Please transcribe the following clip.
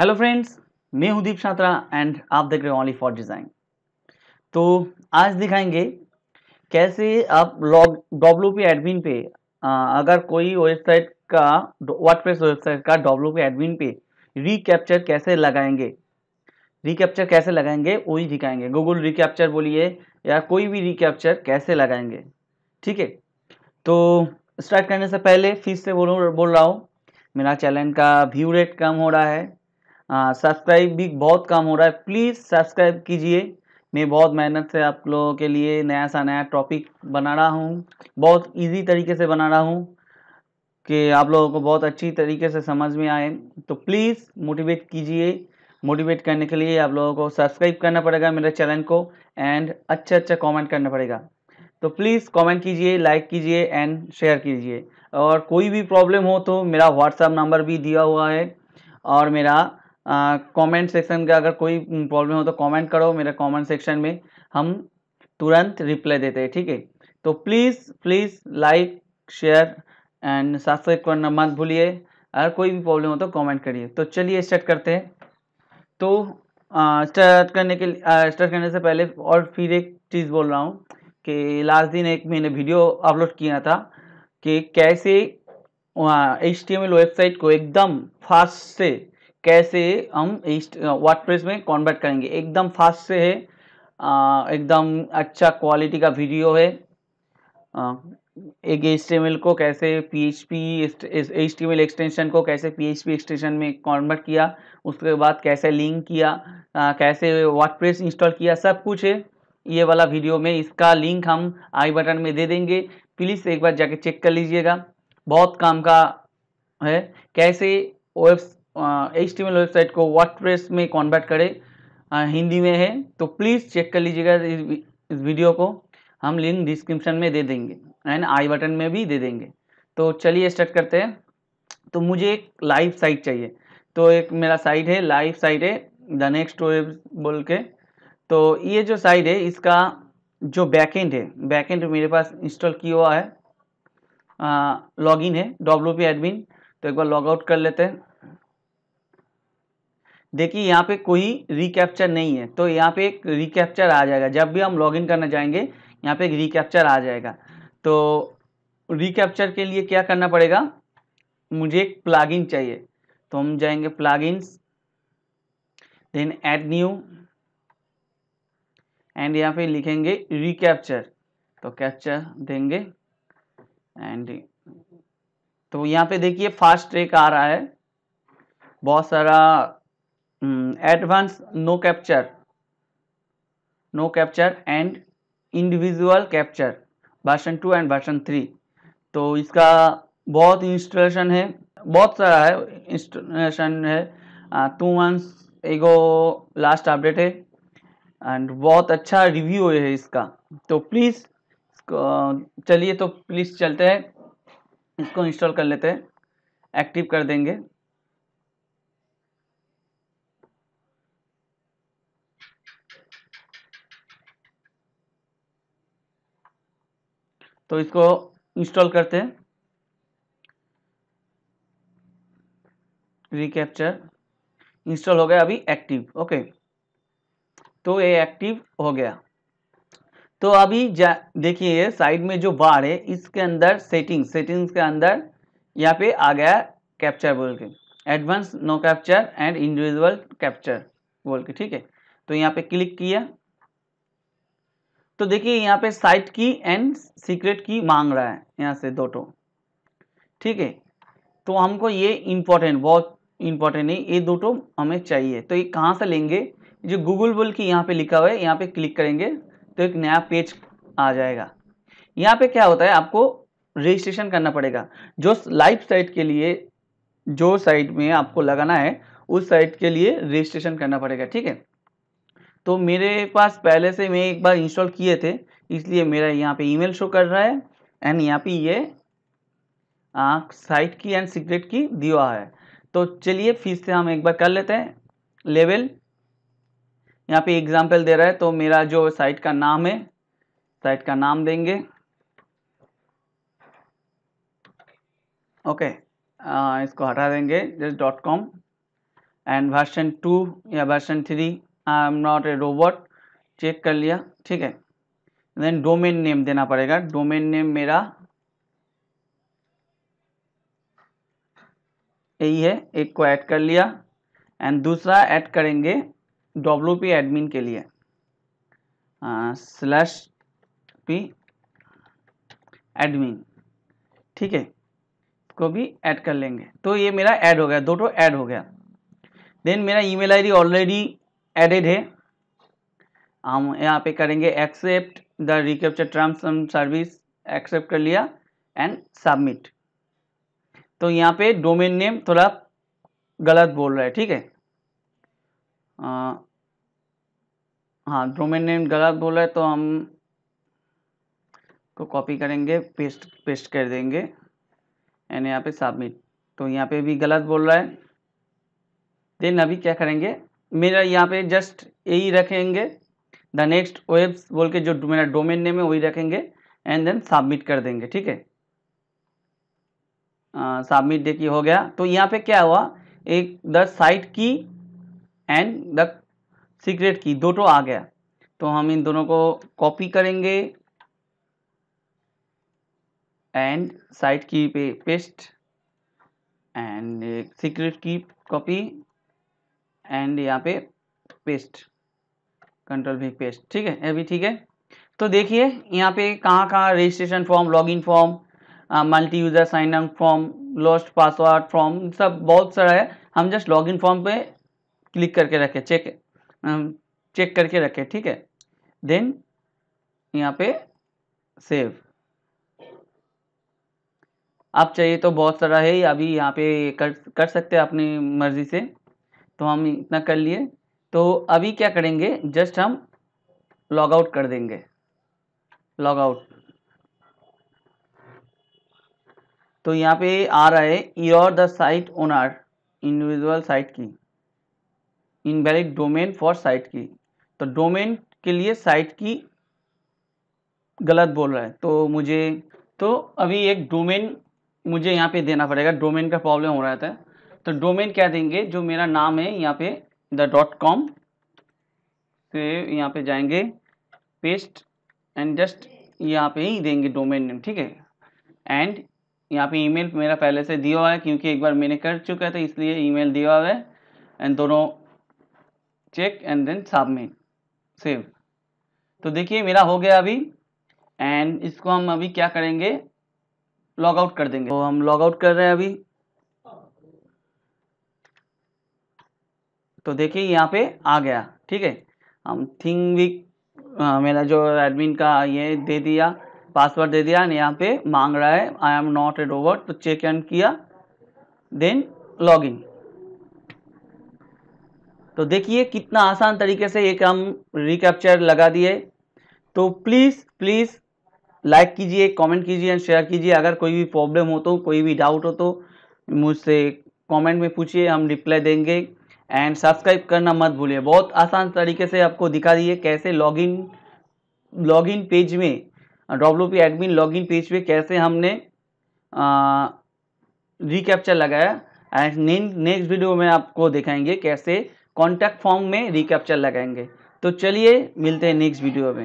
Hello friends मैं हूं दीप छात्रा एंड आप देख रहे हो ओनली फॉर डिज़ाइन तो आज दिखाएंगे कैसे आप लॉग डब्ल्यू पी एडमिन पे आ, अगर कोई वेबसाइट का वर्डप्रेस वेबसाइट का डब्ल्यू पी एडमिन पे रिकैप्चर कैसे लगाएंगे रिकैप्चर कैसे लगाएंगे वही दिखाएंगे गूगल रिकैप्चर बोलिए या कोई भी रिकैप्चर कैसे लगाएंगे ठीक है तो स्टार्ट करने से पहले फिर से बोलूँ बोल रहा हूँ मेरा चैनल का व्यू रेट कम हो रहा है सब्सक्राइब भी बहुत कम हो रहा है प्लीज़ सब्सक्राइब कीजिए मैं बहुत मेहनत से आप लोगों के लिए नया सा नया टॉपिक बना रहा हूँ बहुत इजी तरीके से बना रहा हूँ कि आप लोगों को बहुत अच्छी तरीके से समझ में आए तो प्लीज़ मोटिवेट कीजिए मोटिवेट करने के लिए आप लोगों को सब्सक्राइब करना पड़ेगा मेरे चैनल को एंड अच्छा अच्छा कॉमेंट करना पड़ेगा तो प्लीज़ कमेंट कीजिए लाइक कीजिए एंड शेयर कीजिए और कोई भी प्रॉब्लम हो तो मेरा व्हाट्सएप नंबर भी दिया हुआ है और मेरा कमेंट सेक्शन का अगर कोई प्रॉब्लम हो तो कमेंट करो मेरे कमेंट सेक्शन में हम तुरंत रिप्लाई देते हैं ठीक है थीके? तो please please like share and subscribe करना मत भूलिए अगर कोई भी प्रॉब्लम हो तो कमेंट करिए तो चलिए स्टार्ट करते हैं तो स्टार्ट करने के स्टार्ट करने से पहले और फिर एक चीज़ बोल रहा हूँ कि लास्ट दिन एक मैंने वीडियो अपलोड किया था कि कैसे एच वेबसाइट को एकदम फास्ट से कैसे हम वर्डप्रेस में कॉन्वर्ट करेंगे एकदम फास्ट से है एकदम अच्छा क्वालिटी का वीडियो है एक एच को कैसे P H P H extension को कैसे पी एच पी एक्सटेंशन में कॉन्वर्ट किया उसके बाद कैसे लिंक किया आ, कैसे वर्डप्रेस इंस्टॉल किया सब कुछ है ये वाला वीडियो में इसका लिंक हम आई बटन में दे देंगे प्लीज़ एक बार जाके चेक कर लीजिएगा बहुत काम का है कैसे वेब्स एच टी वेबसाइट को वर्ड में कन्वर्ट करें आ, हिंदी में है तो प्लीज़ चेक कर लीजिएगा इस, इस वीडियो को हम लिंक डिस्क्रिप्शन में दे देंगे एंड आई बटन में भी दे देंगे तो चलिए स्टार्ट करते हैं तो मुझे एक लाइव साइट चाहिए तो एक मेरा साइट है लाइव साइट है द नेक्स्ट वेब बोल के तो ये जो साइट है इसका जो बैकेंड है बैकेंड मेरे पास इंस्टॉल किया हुआ है लॉगिन है डब्ल्यू एडमिन तो एक बार लॉग आउट कर लेते हैं देखिए यहाँ पे कोई रिकैप्चर नहीं है तो यहाँ पे एक रिकैप्चर आ जाएगा जब भी हम लॉगिन करना चाहेंगे यहाँ पे एक रिकैप्चर आ जाएगा तो रिकैप्चर के लिए क्या करना पड़ेगा मुझे एक प्लागिन चाहिए तो हम जाएंगे plugins then add new and यहाँ पे लिखेंगे रिकैप्चर तो कैप्चर देंगे एंड तो यहाँ पे देखिए फास्ट ट्रेक आ रहा है बहुत सारा advance no captcha no capture and individual captcha version two and version three तो इसका बहुत इंस्टॉलेशन है बहुत सारा है इंस्टॉलेशन है two months ago last update है एंड बहुत अच्छा रिव्यू है इसका तो प्लीज़ चलिए तो प्लीज़ चलते हैं इसको इंस्टॉल कर लेते हैं एक्टिव कर देंगे तो इसको इंस्टॉल करते हैं रिकैप्चर इंस्टॉल हो गया अभी एक्टिव ओके तो ये एक्टिव हो गया तो अभी देखिए साइड में जो बार है इसके अंदर सेटिंग सेटिंग्स के अंदर यहाँ पे आ गया कैप्चर बोल के advance no capture and individual capture बोल के ठीक है तो यहाँ पे क्लिक किया तो देखिए यहाँ पे साइट की एंड सीक्रेट की मांग रहा है यहाँ से दो टो ठीक है तो हमको ये इम्पोर्टेंट बहुत इम्पोर्टेंट है ये दो टो हमें चाहिए तो ये कहाँ से लेंगे जो गूगल बोल की यहाँ पे लिखा हुआ है यहाँ पे क्लिक करेंगे तो एक नया पेज आ जाएगा यहाँ पे क्या होता है आपको रजिस्ट्रेशन करना पड़ेगा जो लाइव साइट के लिए जो साइट में आपको लगाना है उस साइट के लिए रजिस्ट्रेशन करना पड़ेगा ठीक है तो मेरे पास पहले से मैं एक बार इंस्टॉल किए थे इसलिए मेरा यहाँ पे ईमेल शो कर रहा है एंड यहाँ पे ये साइट की एंड सीक्रेट की दिया है तो चलिए फिर से हम एक बार कर लेते हैं लेवल यहाँ पे एग्जाम्पल दे रहा है तो मेरा जो साइट का नाम है साइट का नाम देंगे ओके आ, इसको हटा देंगे just dot com and version two या version three I am not a robot check कर लिया ठीक है देन डोमेन नेम देना पड़ेगा डोमेन नेम मेरा यही है एक को ऐड कर लिया एंड दूसरा ऐड करेंगे डब्ल्यू पी एडमिन के लिए स्लैश पी एडमिन ठीक है को भी ऐड कर लेंगे तो ये मेरा ऐड हो गया दो तो ऐड हो गया देन मेरा ईमेल आईडी ऑलरेडी एडेड है हम यहाँ पे करेंगे accept the recaptcha terms and service accept कर लिया एंड सबमिट तो यहाँ पे डोमेन नेम थोड़ा गलत बोल रहा है ठीक है हाँ डोमेन नेम गलत बोल रहा है तो हम को कॉपी करेंगे पेस्ट पेस्ट कर देंगे एंड यहाँ पे सबमिट तो यहाँ पे भी गलत बोल रहा है देन अभी क्या करेंगे मेरा यहाँ पे जस्ट यही रखेंगे द नेक्स्ट वेब्स बोल के जो मेरा डोमेन नेम है वही रखेंगे एंड देन सबमिट कर देंगे ठीक है सबमिट देखिए हो गया तो यहाँ पे क्या हुआ एक the site key and the secret key दो तो आ गया तो हम इन दोनों को कॉपी करेंगे एंड साइट की पे paste and secret key copy and यहाँ पे पेस्ट कंट्रोल भी पेस्ट ठीक है अभी ठीक है तो देखिए यहाँ पे कहाँ कहाँ registration form login form multi user sign up form lost password form सब बहुत सारा है हम जस्ट लॉगिन फॉर्म पे क्लिक करके रखें चेक चेक करके रखें ठीक है देन यहाँ पे सेव आप चाहिए तो बहुत सारा है अभी यहाँ पे कर कर सकते हैं अपनी मर्ज़ी से तो हम इतना कर लिए तो अभी क्या करेंगे जस्ट हम लॉग आउट कर देंगे लॉग आउट तो यहाँ पे आ रहा है your the site owner individual site key invalid domain for site key तो डोमेन के लिए साइट की गलत बोल रहा है तो मुझे तो अभी एक डोमेन मुझे यहाँ पे देना पड़ेगा डोमेन का प्रॉब्लम हो रहा था तो डोमेन क्या देंगे जो मेरा नाम है यहाँ पे द डॉट कॉम से यहाँ पे जाएंगे पेस्ट एंड जस्ट यहाँ पे ही देंगे डोमेन नेम ठीक है एंड यहाँ पे ईमेल मेरा पहले से दिया हुआ है क्योंकि एक बार मैंने कर चुका है तो इसलिए ईमेल दिया हुआ है एंड दोनों check and then submit save तो देखिए मेरा हो गया अभी एंड इसको हम अभी क्या करेंगे लॉग आउट कर देंगे तो हम लॉग आउट कर रहे हैं अभी तो देखिए यहाँ पे आ गया ठीक है हम थिंग वीक मेरा जो एडमिन का ये दे दिया पासवर्ड दे दिया एंड यहाँ पे मांग रहा है I am not a robot तो चेक एंड किया देन लॉगिन तो देखिए कितना आसान तरीके से एक हम रिकैप्चर लगा दिए तो प्लीज़ प्लीज़ लाइक कीजिए कमेंट कीजिए एंड शेयर कीजिए अगर कोई भी प्रॉब्लम हो तो कोई भी डाउट हो तो मुझसे कमेंट में पूछिए हम रिप्लाई देंगे एंड सब्सक्राइब करना मत भूलिए बहुत आसान तरीके से आपको दिखा दिए कैसे लॉगिन लॉगिन पेज में W P admin login page पे कैसे हमने रिकैप्चर लगाया एंड नेक्स्ट वीडियो में आपको दिखाएंगे कैसे कॉन्टैक्ट फॉर्म में रिकैप्चर लगाएंगे तो चलिए मिलते हैं नेक्स्ट वीडियो में